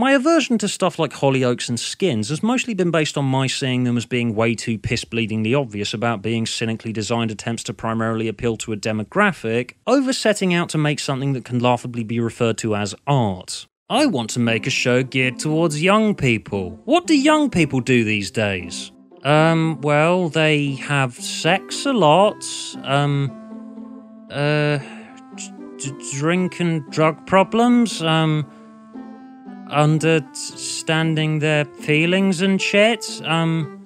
My aversion to stuff like Hollyoaks and Skins has mostly been based on my seeing them as being way too piss bleedingly obvious about being cynically designed attempts to primarily appeal to a demographic, over setting out to make something that can laughably be referred to as art. I want to make a show geared towards young people. What do young people do these days? Um, well, they have sex a lot, um, uh, d- drink and drug problems, um, understanding their feelings and shit. Um,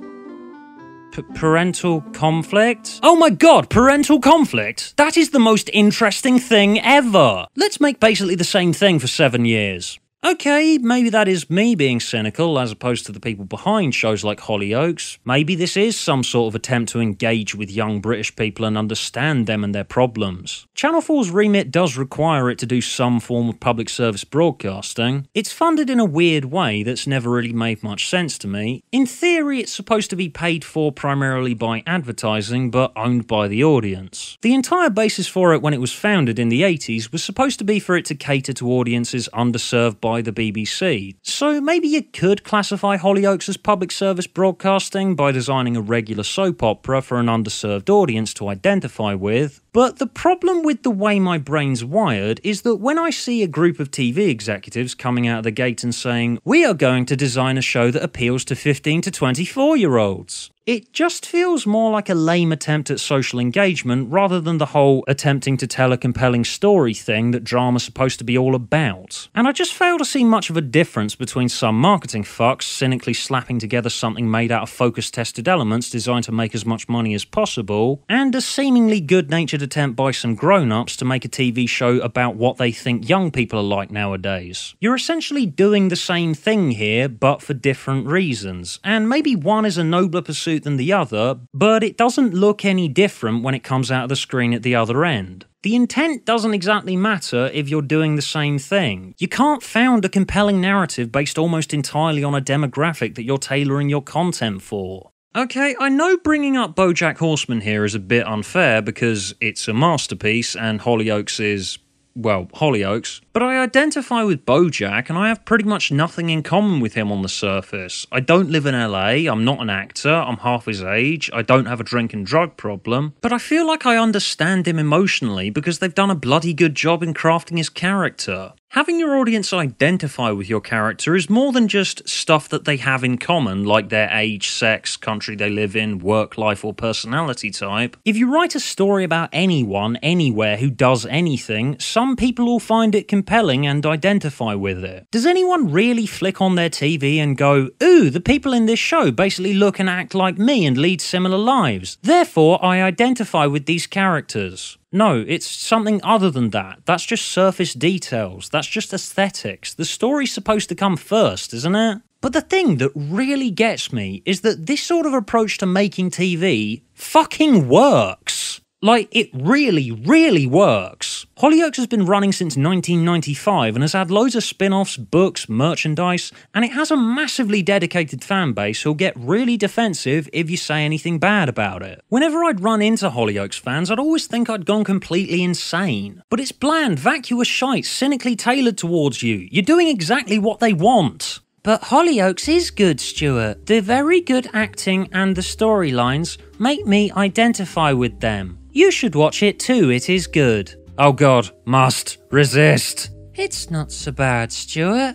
P- parental conflict? Oh my god, parental conflict? That is the most interesting thing ever! Let's make basically the same thing for seven years okay, maybe that is me being cynical as opposed to the people behind shows like Hollyoaks. Maybe this is some sort of attempt to engage with young British people and understand them and their problems. Channel 4's remit does require it to do some form of public service broadcasting. It's funded in a weird way that's never really made much sense to me. In theory, it's supposed to be paid for primarily by advertising but owned by the audience. The entire basis for it when it was founded in the 80s was supposed to be for it to cater to audiences underserved by by the BBC. So maybe you could classify Hollyoaks as public service broadcasting by designing a regular soap opera for an underserved audience to identify with, but the problem with the way my brain's wired is that when I see a group of TV executives coming out of the gate and saying, We are going to design a show that appeals to 15 to 24 year olds, it just feels more like a lame attempt at social engagement rather than the whole attempting to tell a compelling story thing that drama's supposed to be all about. And I just fail to see much of a difference between some marketing fucks cynically slapping together something made out of focus tested elements designed to make as much money as possible, and a seemingly good natured attempt by some grown ups to make a TV show about what they think young people are like nowadays. You're essentially doing the same thing here, but for different reasons, and maybe one is a nobler pursuit suit than the other, but it doesn't look any different when it comes out of the screen at the other end. The intent doesn't exactly matter if you're doing the same thing. You can't found a compelling narrative based almost entirely on a demographic that you're tailoring your content for. Okay, I know bringing up Bojack Horseman here is a bit unfair because it's a masterpiece and Hollyoaks is well, Hollyoaks, but I identify with Bojack and I have pretty much nothing in common with him on the surface. I don't live in LA, I'm not an actor, I'm half his age, I don't have a drink and drug problem, but I feel like I understand him emotionally because they've done a bloody good job in crafting his character. Having your audience identify with your character is more than just stuff that they have in common, like their age, sex, country they live in, work life, or personality type. If you write a story about anyone, anywhere, who does anything, some people will find it compelling and identify with it. Does anyone really flick on their TV and go, ooh, the people in this show basically look and act like me and lead similar lives? Therefore, I identify with these characters. No, it's something other than that. That's just surface details. That's just aesthetics. The story's supposed to come first, isn't it? But the thing that really gets me is that this sort of approach to making TV fucking works. Like, it really, really works. Hollyoaks has been running since 1995 and has had loads of spin offs, books, merchandise, and it has a massively dedicated fan base who'll get really defensive if you say anything bad about it. Whenever I'd run into Hollyoaks fans, I'd always think I'd gone completely insane. But it's bland, vacuous shite, cynically tailored towards you. You're doing exactly what they want. But Hollyoaks is good, Stuart. The very good acting and the storylines make me identify with them. You should watch it too, it is good. Oh god, must resist. It's not so bad, Stuart.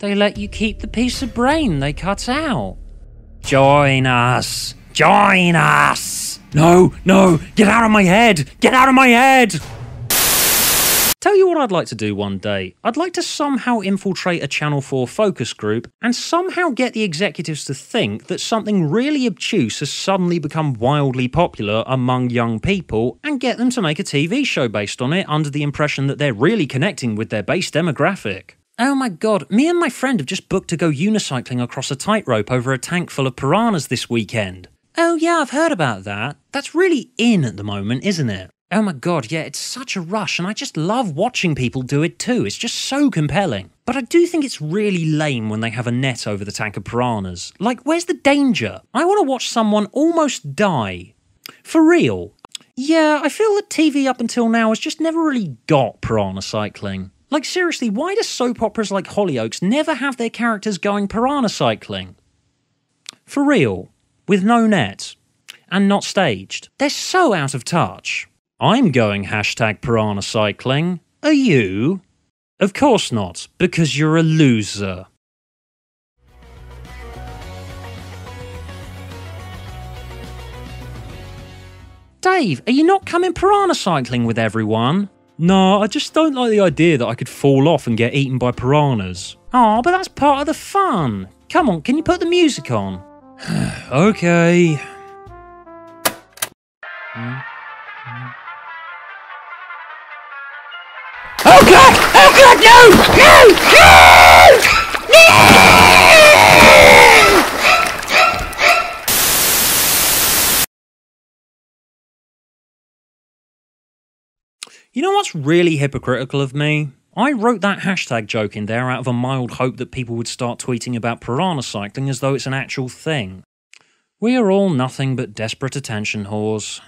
They let you keep the piece of brain they cut out. Join us! Join us! No, no, get out of my head! Get out of my head! Tell you what I'd like to do one day. I'd like to somehow infiltrate a Channel 4 focus group and somehow get the executives to think that something really obtuse has suddenly become wildly popular among young people and get them to make a TV show based on it under the impression that they're really connecting with their base demographic. Oh my god, me and my friend have just booked to go unicycling across a tightrope over a tank full of piranhas this weekend. Oh yeah, I've heard about that. That's really in at the moment, isn't it? Oh my God, yeah, it's such a rush, and I just love watching people do it too. It's just so compelling. But I do think it's really lame when they have a net over the tank of piranhas. Like, where's the danger? I want to watch someone almost die. For real. Yeah, I feel that TV up until now has just never really got piranha cycling. Like, seriously, why do soap operas like Hollyoaks never have their characters going piranha cycling? For real. With no net. And not staged. They're so out of touch. I'm going hashtag piranha cycling. Are you? Of course not, because you're a loser. Dave, are you not coming piranha cycling with everyone? No, I just don't like the idea that I could fall off and get eaten by piranhas. Ah, but that's part of the fun. Come on, can you put the music on? okay. Hmm. God, no! No! No! no! You know what's really hypocritical of me? I wrote that hashtag joke in there out of a mild hope that people would start tweeting about piranha cycling as though it's an actual thing. We are all nothing but desperate attention whores.